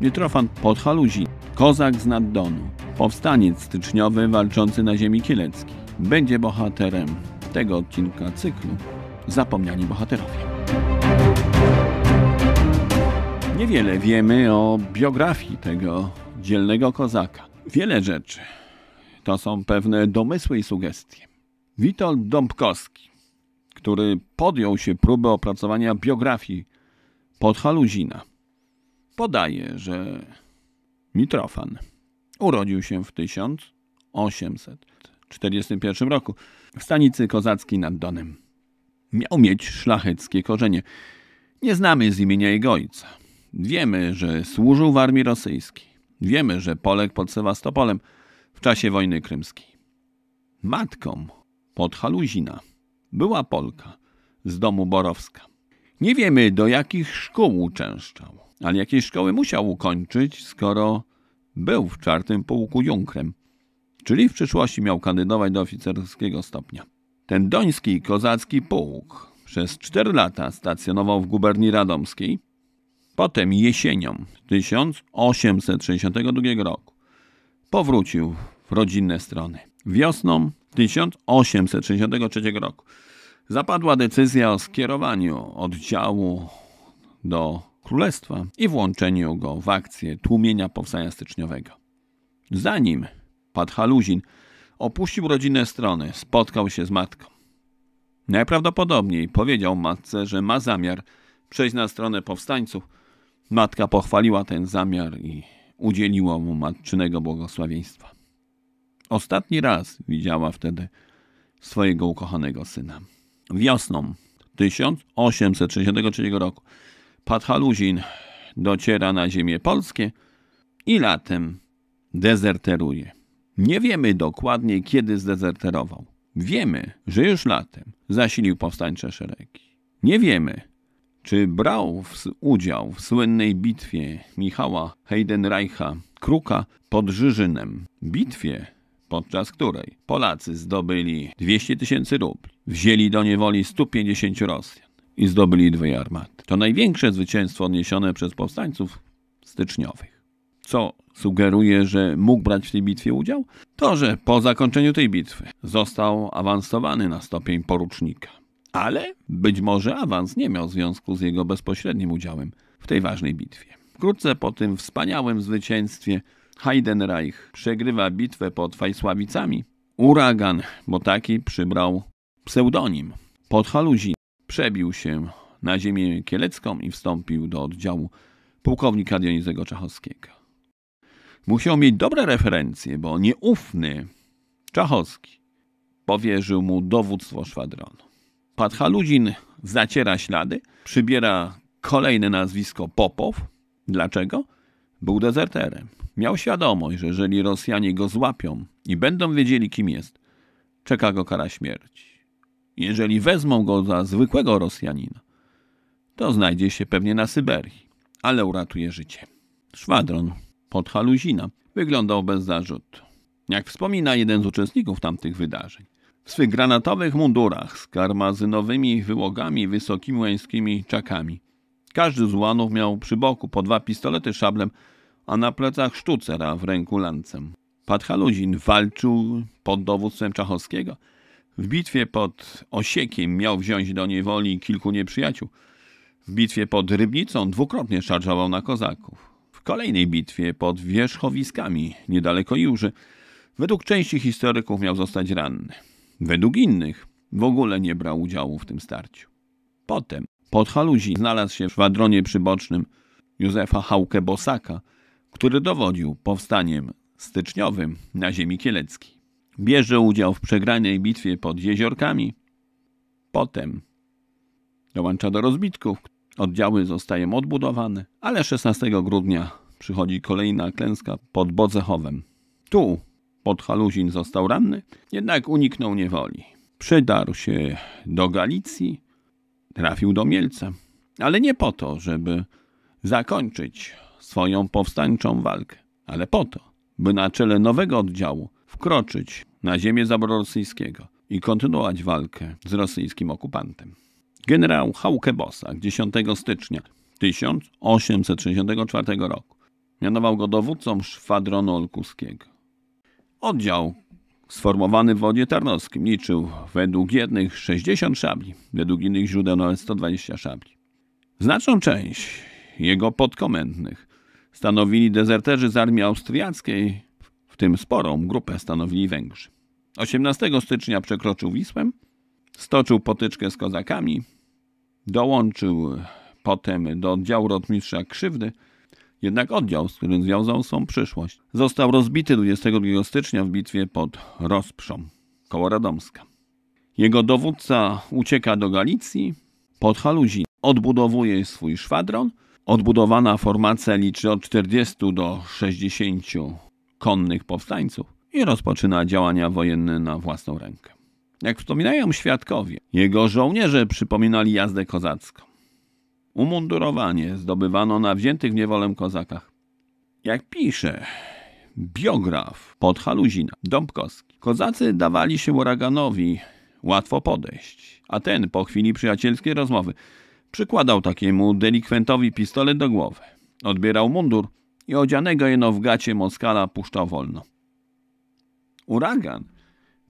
Mitrofan Podhaluzi, kozak z Naddonu, powstaniec styczniowy walczący na ziemi kieleckiej, będzie bohaterem tego odcinka cyklu Zapomniani Bohaterowie. Niewiele wiemy o biografii tego dzielnego kozaka. Wiele rzeczy to są pewne domysły i sugestie. Witold Dąbkowski, który podjął się próby opracowania biografii Podhaluzina – podaje, że Mitrofan urodził się w 1841 roku w stanicy kozackiej nad Donem. Miał mieć szlacheckie korzenie. Nie znamy z imienia jego ojca. Wiemy, że służył w armii rosyjskiej. Wiemy, że poległ pod Sewastopolem w czasie wojny krymskiej. Matką Podhaluzina była Polka z domu Borowska. Nie wiemy, do jakich szkół uczęszczał ale jakieś szkoły musiał ukończyć, skoro był w czwartym pułku junkrem, czyli w przyszłości miał kandydować do oficerskiego stopnia. Ten doński kozacki pułk przez 4 lata stacjonował w guberni radomskiej, potem jesienią 1862 roku powrócił w rodzinne strony. Wiosną 1863 roku zapadła decyzja o skierowaniu oddziału do królestwa i włączeniu go w akcję tłumienia powstania styczniowego. Zanim Padhaluzin opuścił rodzinę strony, spotkał się z matką. Najprawdopodobniej powiedział matce, że ma zamiar przejść na stronę powstańców. Matka pochwaliła ten zamiar i udzieliła mu matczynego błogosławieństwa. Ostatni raz widziała wtedy swojego ukochanego syna. Wiosną 1863 roku Padhaluzin dociera na ziemię polskie i latem dezerteruje. Nie wiemy dokładnie, kiedy zdezerterował. Wiemy, że już latem zasilił powstańcze szeregi. Nie wiemy, czy brał w udział w słynnej bitwie Michała Heidenreicha Kruka pod Żyżynem. Bitwie, podczas której Polacy zdobyli 200 tysięcy rubli, wzięli do niewoli 150 Rosjan i zdobyli dwie armaty. To największe zwycięstwo odniesione przez powstańców styczniowych. Co sugeruje, że mógł brać w tej bitwie udział? To, że po zakończeniu tej bitwy został awansowany na stopień porucznika. Ale być może awans nie miał związku z jego bezpośrednim udziałem w tej ważnej bitwie. Wkrótce po tym wspaniałym zwycięstwie Heidenreich przegrywa bitwę pod Fajsławicami. Uragan, bo taki przybrał pseudonim, pod Haluzin. Przebił się na ziemię kielecką i wstąpił do oddziału pułkownika Dionizego Czachowskiego. Musiał mieć dobre referencje, bo nieufny Czachowski powierzył mu dowództwo szwadronu. Padhaludin zaciera ślady, przybiera kolejne nazwisko Popow. Dlaczego? Był dezerterem. Miał świadomość, że jeżeli Rosjanie go złapią i będą wiedzieli, kim jest, czeka go kara śmierci. Jeżeli wezmą go za zwykłego Rosjanina, to znajdzie się pewnie na Syberii, ale uratuje życie. Szwadron pod Haluzina wyglądał bez zarzutu. Jak wspomina jeden z uczestników tamtych wydarzeń, w swych granatowych mundurach z karmazynowymi wyłogami i wysokimi łańskimi czakami. Każdy z łanów miał przy boku po dwa pistolety szablem, a na plecach sztucera w ręku lancem. Haluzin walczył pod dowództwem Czachowskiego – w bitwie pod Osiekiem miał wziąć do niewoli kilku nieprzyjaciół. W bitwie pod Rybnicą dwukrotnie szarżował na kozaków. W kolejnej bitwie pod Wierzchowiskami, niedaleko Jurzy, według części historyków miał zostać ranny. Według innych w ogóle nie brał udziału w tym starciu. Potem pod Haluzi znalazł się w szwadronie przybocznym Józefa Hauke-Bosaka, który dowodził powstaniem styczniowym na ziemi kieleckiej. Bierze udział w przegranej bitwie pod jeziorkami. Potem dołącza do rozbitków. Oddziały zostają odbudowane, ale 16 grudnia przychodzi kolejna klęska pod Bodzechowem. Tu pod Haluzin został ranny, jednak uniknął niewoli. Przedarł się do Galicji, trafił do Mielca, ale nie po to, żeby zakończyć swoją powstańczą walkę, ale po to, by na czele nowego oddziału wkroczyć na ziemię zaboru rosyjskiego i kontynuować walkę z rosyjskim okupantem. Generał Haukebosak 10 stycznia 1864 roku mianował go dowódcą szwadronu olkuskiego. Oddział sformowany w wodzie tarnowskim liczył według jednych 60 szabli, według innych źródeł nawet 120 szabli. Znaczną część jego podkomendnych stanowili dezerterzy z armii austriackiej w tym sporą grupę stanowili Węgrzy. 18 stycznia przekroczył Wisłę, stoczył potyczkę z kozakami, dołączył potem do oddziału rotmistrza Krzywdy, jednak oddział, z którym związał swą przyszłość, został rozbity 22 stycznia w bitwie pod Rozprzą koło Radomska. Jego dowódca ucieka do Galicji, pod Haluzin odbudowuje swój szwadron. Odbudowana formacja liczy od 40 do 60 konnych powstańców i rozpoczyna działania wojenne na własną rękę. Jak wspominają świadkowie, jego żołnierze przypominali jazdę kozacką. Umundurowanie zdobywano na wziętych w niewolę kozakach. Jak pisze biograf Podhaluzina Dąbkowski, kozacy dawali się uraganowi łatwo podejść, a ten po chwili przyjacielskiej rozmowy przykładał takiemu delikwentowi pistolet do głowy. Odbierał mundur i odzianego jeno w gacie Moskala puszczał wolno. Uragan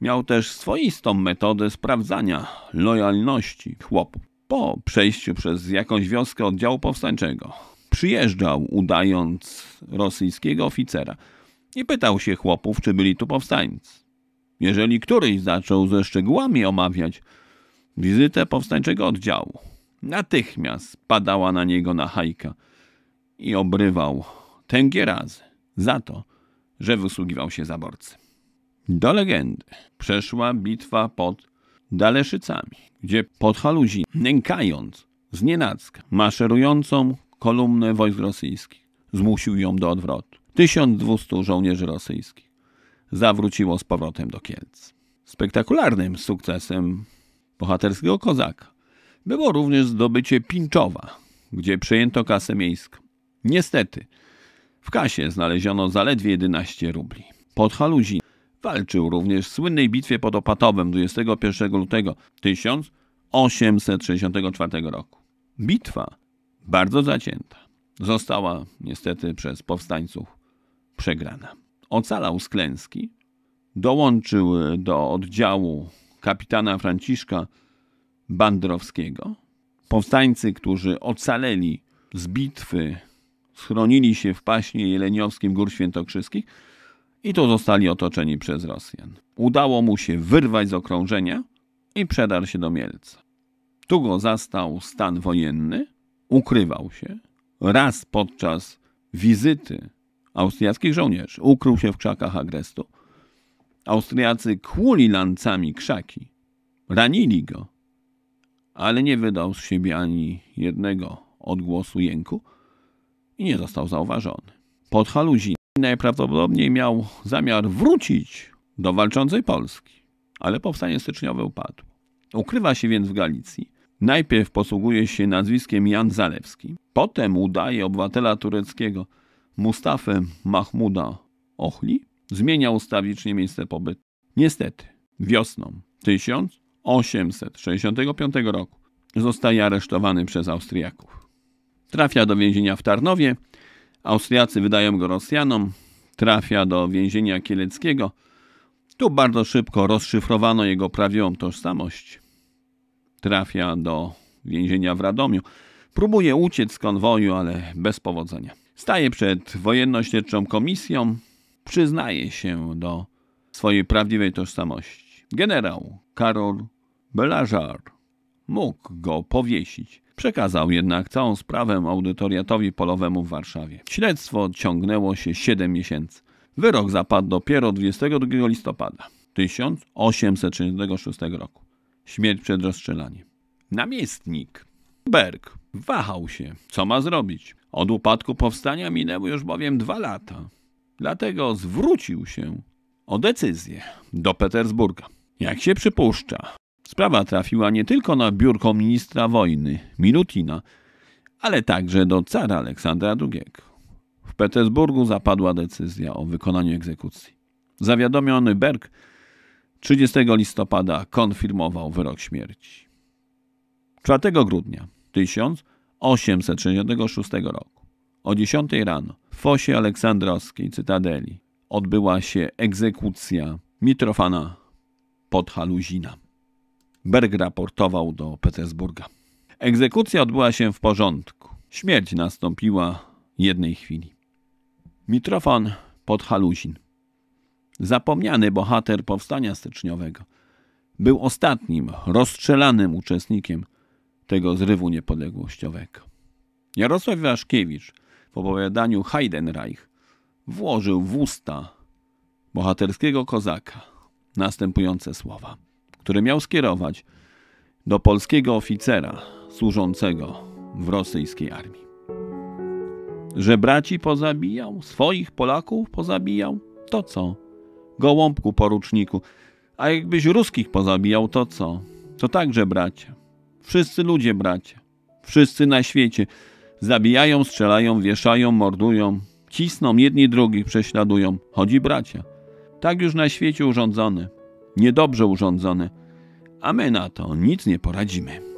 miał też swoistą metodę sprawdzania lojalności chłopów. Po przejściu przez jakąś wioskę oddziału powstańczego przyjeżdżał udając rosyjskiego oficera i pytał się chłopów, czy byli tu powstańcy. Jeżeli któryś zaczął ze szczegółami omawiać wizytę powstańczego oddziału, natychmiast padała na niego na hajka i obrywał tęgie razy za to, że wysługiwał się zaborcy. Do legendy przeszła bitwa pod Daleszycami, gdzie podhaluzi, nękając znienacka maszerującą kolumnę wojsk rosyjskich, zmusił ją do odwrotu. 1200 żołnierzy rosyjskich zawróciło z powrotem do Kielc. Spektakularnym sukcesem bohaterskiego kozaka było również zdobycie Pinczowa, gdzie przejęto kasę miejską. Niestety, w kasie znaleziono zaledwie 11 rubli. Pod Haluzin walczył również w słynnej bitwie pod Opatowem 21 lutego 1864 roku. Bitwa bardzo zacięta. Została niestety przez powstańców przegrana. Ocalał z klęski, dołączył do oddziału kapitana Franciszka Bandrowskiego. Powstańcy, którzy ocaleli z bitwy schronili się w paśnie jeleniowskim Gór Świętokrzyskich i tu zostali otoczeni przez Rosjan. Udało mu się wyrwać z okrążenia i przedarł się do Mielca. Tu go zastał stan wojenny, ukrywał się. Raz podczas wizyty austriackich żołnierzy ukrył się w krzakach Agrestu. Austriacy kłuli lancami krzaki, ranili go, ale nie wydał z siebie ani jednego odgłosu jęku i nie został zauważony. Podhaluzin najprawdopodobniej miał zamiar wrócić do walczącej Polski, ale powstanie styczniowe upadło. Ukrywa się więc w Galicji. Najpierw posługuje się nazwiskiem Jan Zalewski, potem udaje obywatela tureckiego Mustafę Mahmuda Ochli, zmienia ustawicznie miejsce pobytu. Niestety, wiosną 1865 roku zostaje aresztowany przez Austriaków. Trafia do więzienia w Tarnowie, Austriacy wydają go Rosjanom, trafia do więzienia kieleckiego. Tu bardzo szybko rozszyfrowano jego prawiową tożsamość. Trafia do więzienia w Radomiu. Próbuje uciec z konwoju, ale bez powodzenia. Staje przed wojenno-śledczą komisją, przyznaje się do swojej prawdziwej tożsamości. Generał Karol Belażar mógł go powiesić. Przekazał jednak całą sprawę audytoriatowi polowemu w Warszawie. Śledztwo ciągnęło się 7 miesięcy. Wyrok zapadł dopiero 22 listopada 1836 roku. Śmierć przed rozstrzelaniem. Namiestnik Berg wahał się, co ma zrobić. Od upadku powstania minęły już bowiem dwa lata. Dlatego zwrócił się o decyzję do Petersburga. Jak się przypuszcza, Sprawa trafiła nie tylko na biurko ministra wojny, Milutina, ale także do cara Aleksandra II. W Petersburgu zapadła decyzja o wykonaniu egzekucji. Zawiadomiony Berg 30 listopada konfirmował wyrok śmierci. 4 grudnia 1866 roku o 10 rano w fosie aleksandrowskiej Cytadeli odbyła się egzekucja Mitrofana Podhaluzina. Berg raportował do Petersburga. Egzekucja odbyła się w porządku. Śmierć nastąpiła jednej chwili. Mitrofan Haluzin. Zapomniany bohater powstania styczniowego. Był ostatnim rozstrzelanym uczestnikiem tego zrywu niepodległościowego. Jarosław Waszkiewicz w opowiadaniu Heidenreich włożył w usta bohaterskiego kozaka następujące słowa – który miał skierować do polskiego oficera służącego w rosyjskiej armii. Że braci pozabijał, swoich Polaków pozabijał, to co? Gołąbku poruczniku. A jakbyś ruskich pozabijał, to co? To także bracia. Wszyscy ludzie bracia. Wszyscy na świecie. Zabijają, strzelają, wieszają, mordują. Cisną, jedni drugich prześladują. Chodzi bracia. Tak już na świecie urządzony niedobrze urządzony, a my na to nic nie poradzimy.